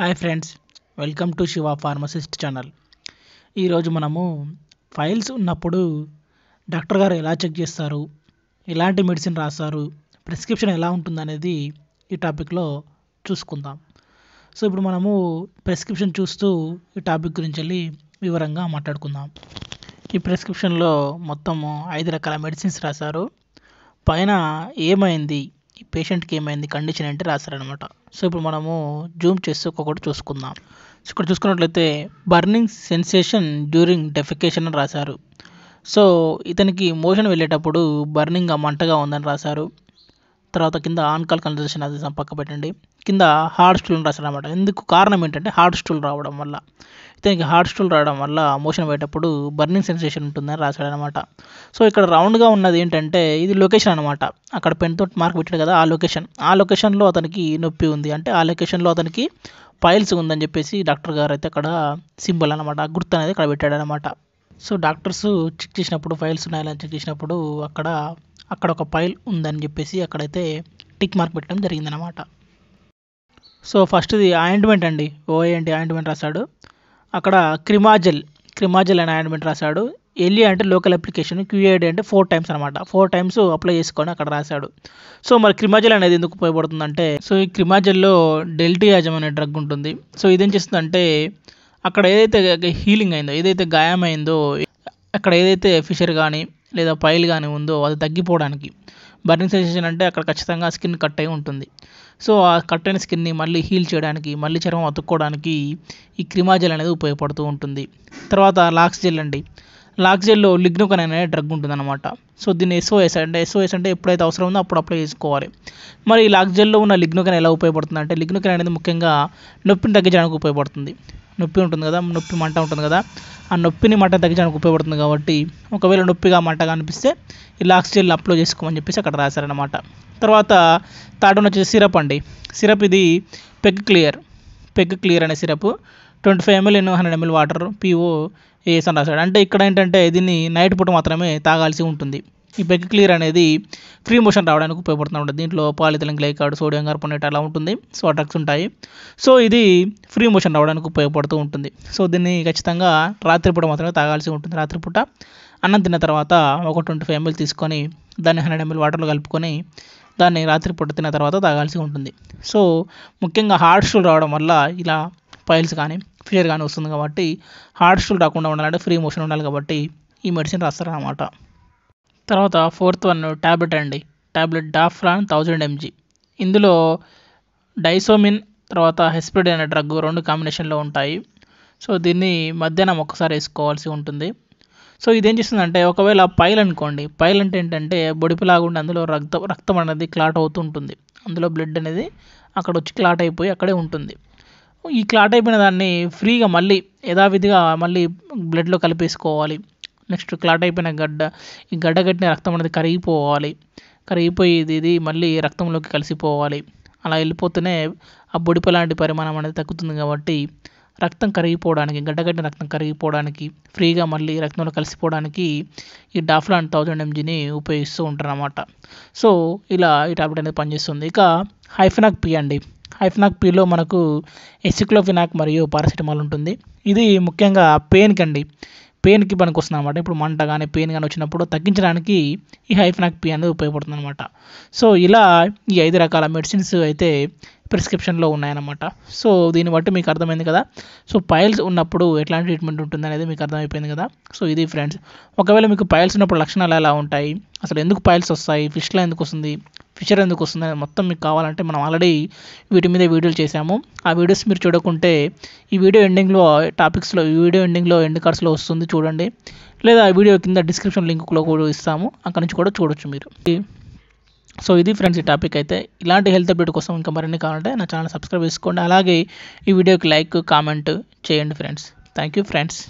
hi friends welcome to Shiva pharmacist channel ఈరోజు మనము files ఉన్నప్పుడు డాక్టర్ గారు ఎలా చెక్ చేస్తారు ఎలాంటి మెడిసిన్ రాస్తారు ప్రిస్క్రిప్షన్ ఎలా ఉంటుందనేది ఈ టాపిక్లో చూసుకుందాం సో ఇప్పుడు మనము ప్రిస్క్రిప్షన్ చూస్తూ ఈ టాపిక్ గురించి వెళ్ళి వివరంగా మాట్లాడుకుందాం ఈ ప్రిస్క్రిప్షన్లో మొత్తము ఐదు రకాల మెడిసిన్స్ రాశారు పైన ఏమైంది ఈ పేషెంట్కి ఏమైంది కండిషన్ ఏంటి రాశారనమాట సో ఇప్పుడు మనము జూమ్ చేసి ఒక్కొక్కటి చూసుకుందాం సో ఇక్కడ చూసుకున్నట్లయితే బర్నింగ్ సెన్సేషన్ డ్యూరింగ్ డెఫికేషన్ అని రాశారు సో ఇతనికి మోషన్ వెళ్ళేటప్పుడు బర్నింగ్గా మంటగా ఉందని రాశారు తర్వాత కింద ఆన్కాల్ కన్వర్జేషన్ అది పక్క పెట్టండి కింద హార్డ్ స్టూల్ అనమాట ఎందుకు కారణం ఏంటంటే హార్డ్ స్టూల్ రావడం వల్ల ఇతనికి హార్డ్ స్టూల్ రావడం వల్ల మోషన్ పోయేటప్పుడు బర్నింగ్ సెన్సేషన్ ఉంటుందని రాశాడనమాట సో ఇక్కడ రౌండ్గా ఉన్నది ఏంటంటే ఇది లొకేషన్ అనమాట అక్కడ పెన్తో మార్క్ పెట్టాడు కదా ఆ లొకేషన్ ఆ లొకేషన్లో అతనికి నొప్పి ఉంది అంటే ఆ లొకేషన్లో అతనికి పైల్స్ ఉందని చెప్పేసి డాక్టర్ గారు అయితే అక్కడ సింబల్ అనమాట గుర్తు అనేది అక్కడ పెట్టాడనమాట సో డాక్టర్స్ చెక్ చేసినప్పుడు ఫైల్స్ ఉన్నాయని చెక్ చేసినప్పుడు అక్కడ అక్కడ ఒక ఫైల్ ఉందని చెప్పేసి అక్కడైతే టిక్ మార్క్ పెట్టడం జరిగిందనమాట సో ఫస్ట్ది ఆయింట్మెంట్ అండి ఓఏఎన్టీ ఆయింట్మెంట్ రాశాడు అక్కడ క్రిమాజల్ క్రిమాజల్ అనే ఆయింట్మెంట్ రాశాడు ఎల్ఈ అంటే లోకల్ అప్లికేషన్ క్యూఏడి అంటే ఫోర్ టైమ్స్ అనమాట ఫోర్ టైమ్స్ అప్లై చేసుకొని అక్కడ రాశాడు సో మరి క్రిమాజల్ అనేది ఎందుకు ఉపయోగపడుతుందంటే సో ఈ క్రిమాజెల్లో డెల్టియాజం అనే డ్రగ్ ఉంటుంది సో ఇదేం చేస్తుందంటే అక్కడ ఏదైతే హీలింగ్ అయిందో ఏదైతే గాయం అయిందో అక్కడ ఏదైతే ఫిషర్ కానీ లేదా పైల్ కానీ ఉందో అది తగ్గిపోవడానికి బర్నింగ్ సెన్సేషన్ అంటే అక్కడ ఖచ్చితంగా స్కిన్ కట్ అయి ఉంటుంది సో ఆ కట్ అయిన స్కిన్ని మళ్ళీ హీల్ చేయడానికి మళ్ళీ చర్మం అతుక్కోవడానికి ఈ క్రిమా జెల్ అనేది ఉపయోగపడుతూ ఉంటుంది తర్వాత లాక్స్ జెల్ అండి లాక్స్ జెల్లో లిగ్నోకన్ అనే డ్రగ్ ఉంటుందన్నమాట సో దీన్ని ఎస్ఓఎస్ అంటే ఎస్ఓఎస్ అంటే ఎప్పుడైతే అవసరం ఉందో అప్పుడు అప్లై చేసుకోవాలి మరి లాక్స్ జెల్లో ఉన్న లిగ్నోకన్ ఎలా ఉపయోగపడుతుంది అంటే లిగ్నోకన్ అనేది ముఖ్యంగా నొప్పిని తగ్గించడానికి ఉపయోగపడుతుంది నొప్పి ఉంటుంది కదా నొప్పి మంట ఉంటుంది కదా ఆ నొప్పిని మంట తగ్గించడానికి ఉపయోగపడుతుంది కాబట్టి ఒకవేళ నొప్పిగా మంటగా అనిపిస్తే ఇలా ఆక్సిజన్ అప్లో చేసుకోమని చెప్పేసి అక్కడ రాశారనమాట తర్వాత థర్డ్ వన్ వచ్చేసి సిరప్ అండి సిరప్ ఇది పెగ్ క్లియర్ పెగ్ క్లియర్ అనే సిరప్ ట్వంటీ ఫైవ్ ఎంఎల్ ఎన్నో hundred ml water PO AS అని రాశాడు అంటే ఇక్కడ ఏంటంటే దీన్ని నైట్ పూట మాత్రమే తాగాల్సి ఉంటుంది ఈ పెగ్ క్లియర్ అనేది ఫ్రీ మోషన్ రావడానికి ఉపయోగపడుతూ ఉంటుంది దీంట్లో పాలిథిలిన్ గ్లైకాడ్ సోడియం కార్బోనేట్ అలా ఉంటుంది సో ఆ డ్రగ్స్ ఉంటాయి సో ఇది ఫ్రీ మోషన్ రావడానికి ఉపయోగపడుతూ ఉంటుంది సో దీన్ని ఖచ్చితంగా రాత్రిపూట మాత్రమే తాగాల్సి ఉంటుంది రాత్రిపూట అన్నం తిన్న తర్వాత ఒక ట్వంటీ ఫైవ్ ఎంఎల్ తీసుకొని దాన్ని హండ్రెడ్ ఎంఎల్ వాటర్లో కలుపుకొని దాన్ని రాత్రిపూట తిన్న తర్వాత తాగాల్సి ఉంటుంది సో ముఖ్యంగా హార్ట్ స్టూల్ రావడం వల్ల ఇలా పైల్స్ కానీ ఫీవర్ కానీ వస్తుంది కాబట్టి హార్ట్ స్టూల్ రాకుండా ఉండాలంటే ఫ్రీ మోషన్ ఉండాలి కాబట్టి ఈ మెడిసిన్ రాస్తారన్నమాట తర్వాత ఫోర్త్ వన్ ట్యాబ్లెట్ అండి ట్యాబ్లెట్ డాఫ్రాన్ థౌజండ్ ఎంజీ ఇందులో డైసోమిన్ తర్వాత హెస్పిడ్ అనే డ్రగ్ రెండు కాంబినేషన్లో ఉంటాయి సో దీన్ని మధ్యాహ్నం ఒకసారి వేసుకోవాల్సి ఉంటుంది సో ఇదేం చేస్తుందంటే ఒకవేళ పైల్ అనుకోండి పైల్ అంటే ఏంటంటే బొడిపిలాగుండి అందులో రక్త రక్తం అనేది క్లాట్ అవుతూ ఉంటుంది అందులో బ్లడ్ అనేది అక్కడ వచ్చి క్లాట్ అయిపోయి అక్కడే ఉంటుంది ఈ క్లాట్ అయిపోయిన దాన్ని ఫ్రీగా మళ్ళీ యథావిధిగా మళ్ళీ బ్లడ్లో కలిపేసుకోవాలి నెక్స్ట్ క్లాట్ అయిపోయిన గడ్డ ఈ గడ్డ కట్టిన రక్తం అనేది కరిగిపోవాలి కరిగిపోయేది ఇది మళ్ళీ రక్తంలోకి కలిసిపోవాలి అలా వెళ్ళిపోతేనే ఆ బొడిప లాంటి పరిమాణం అనేది తగ్గుతుంది కాబట్టి రక్తం కరిగిపోవడానికి కట్టిన రక్తం కరిగిపోవడానికి ఫ్రీగా మళ్ళీ రక్తంలో కలిసిపోవడానికి ఈ డాఫ్లాన్ థౌజండ్ ఎంజీని ఉపయోగిస్తూ ఉంటారు అన్నమాట సో ఇలా ఈ టాబ్లెట్ అనేది పనిచేస్తుంది ఇక హైఫినాక్ పి అండి హైఫినాక్ పిలో మనకు ఎసిక్లోఫినాక్ మరియు పారాసిటమాల్ ఉంటుంది ఇది ముఖ్యంగా పెయిన్కి అండి పెయిన్కి పనికొస్తుంది అనమాట ఇప్పుడు మంట కానీ పెయిన్ కానీ వచ్చినప్పుడు తగ్గించడానికి ఈ పీ అనేది ఉపయోగపడుతుంది అనమాట సో ఇలా ఈ ఐదు రకాల మెడిసిన్స్ అయితే ప్రిస్క్రిప్షన్లో ఉన్నాయన్నమాట సో దీన్ని బట్టి మీకు అర్థమైంది కదా సో పైల్స్ ఉన్నప్పుడు ఎట్లాంటి ట్రీట్మెంట్ ఉంటుంది అనేది మీకు అర్థమైపోయింది కదా సో ఇది ఫ్రెండ్స్ ఒకవేళ మీకు పైల్స్ ఉన్నప్పుడు లక్షణాలు ఎలా ఉంటాయి అసలు ఎందుకు పైల్స్ వస్తాయి ఫిష్లో ఎందుకు వస్తుంది ఫీచర్ ఎందుకు వస్తుంది మొత్తం మీకు కావాలంటే మనం ఆల్రెడీ వీటి మీద వీడియోలు చేశాము ఆ వీడియోస్ మీరు చూడకుంటే ఈ వీడియో ఎండింగ్లో టాపిక్స్లో ఈ వీడియో ఎండింగ్లో ఎండ్ కార్డ్స్లో వస్తుంది చూడండి లేదా ఆ వీడియో కింద డిస్క్రిప్షన్ లింక్లో కూడా ఇస్తాము అక్కడ నుంచి కూడా చూడొచ్చు మీరు సో ఇది ఫ్రెండ్స్ ఈ టాపిక్ అయితే ఇలాంటి హెల్త్ అప్డేట్ కోసం ఇంకా మరిన్ని కావాలంటే నా ఛానల్ సబ్స్క్రైబ్ చేసుకోండి అలాగే ఈ వీడియోకి లైక్ కామెంట్ చేయండి ఫ్రెండ్స్ థ్యాంక్ యూ ఫ్రెండ్స్